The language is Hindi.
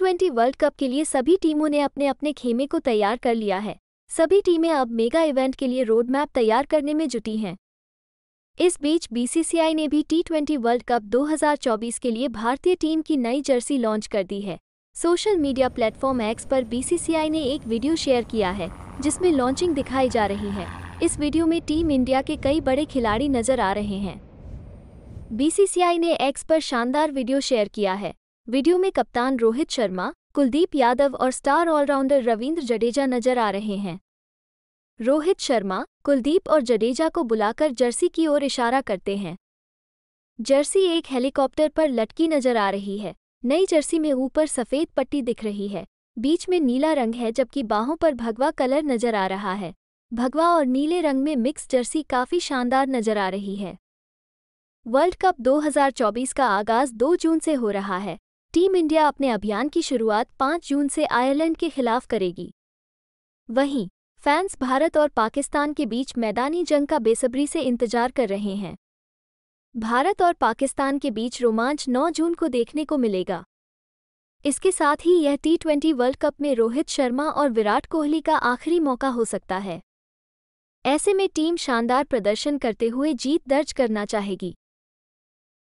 टी वर्ल्ड कप के लिए सभी टीमों ने अपने अपने खेमे को तैयार कर लिया है सभी टीमें अब मेगा इवेंट के लिए रोड मैप तैयार करने में जुटी हैं इस बीच बीसीसीआई ने भी टी वर्ल्ड कप 2024 के लिए भारतीय टीम की नई जर्सी लॉन्च कर दी है सोशल मीडिया प्लेटफॉर्म एक्स पर बीसीसीआई ने एक वीडियो शेयर किया है जिसमें लॉन्चिंग दिखाई जा रही है इस वीडियो में टीम इंडिया के कई बड़े खिलाड़ी नजर आ रहे हैं बीसीसीआई ने एक्स पर शानदार वीडियो शेयर किया है वीडियो में कप्तान रोहित शर्मा कुलदीप यादव और स्टार ऑलराउंडर रविंद्र जडेजा नजर आ रहे हैं रोहित शर्मा कुलदीप और जडेजा को बुलाकर जर्सी की ओर इशारा करते हैं जर्सी एक हेलीकॉप्टर पर लटकी नजर आ रही है नई जर्सी में ऊपर सफ़ेद पट्टी दिख रही है बीच में नीला रंग है जबकि बाहों पर भगवा कलर नजर आ रहा है भगवा और नीले रंग में मिक्स जर्सी काफ़ी शानदार नजर आ रही है वर्ल्ड कप 2024 का आगाज 2 जून से हो रहा है टीम इंडिया अपने अभियान की शुरुआत 5 जून से आयरलैंड के खिलाफ करेगी वहीं फैंस भारत और पाकिस्तान के बीच मैदानी जंग का बेसब्री से इंतजार कर रहे हैं भारत और पाकिस्तान के बीच रोमांच 9 जून को देखने को मिलेगा इसके साथ ही यह टी ट्वेंटी वर्ल्ड कप में रोहित शर्मा और विराट कोहली का आखिरी मौका हो सकता है ऐसे में टीम शानदार प्रदर्शन करते हुए जीत दर्ज करना चाहेगी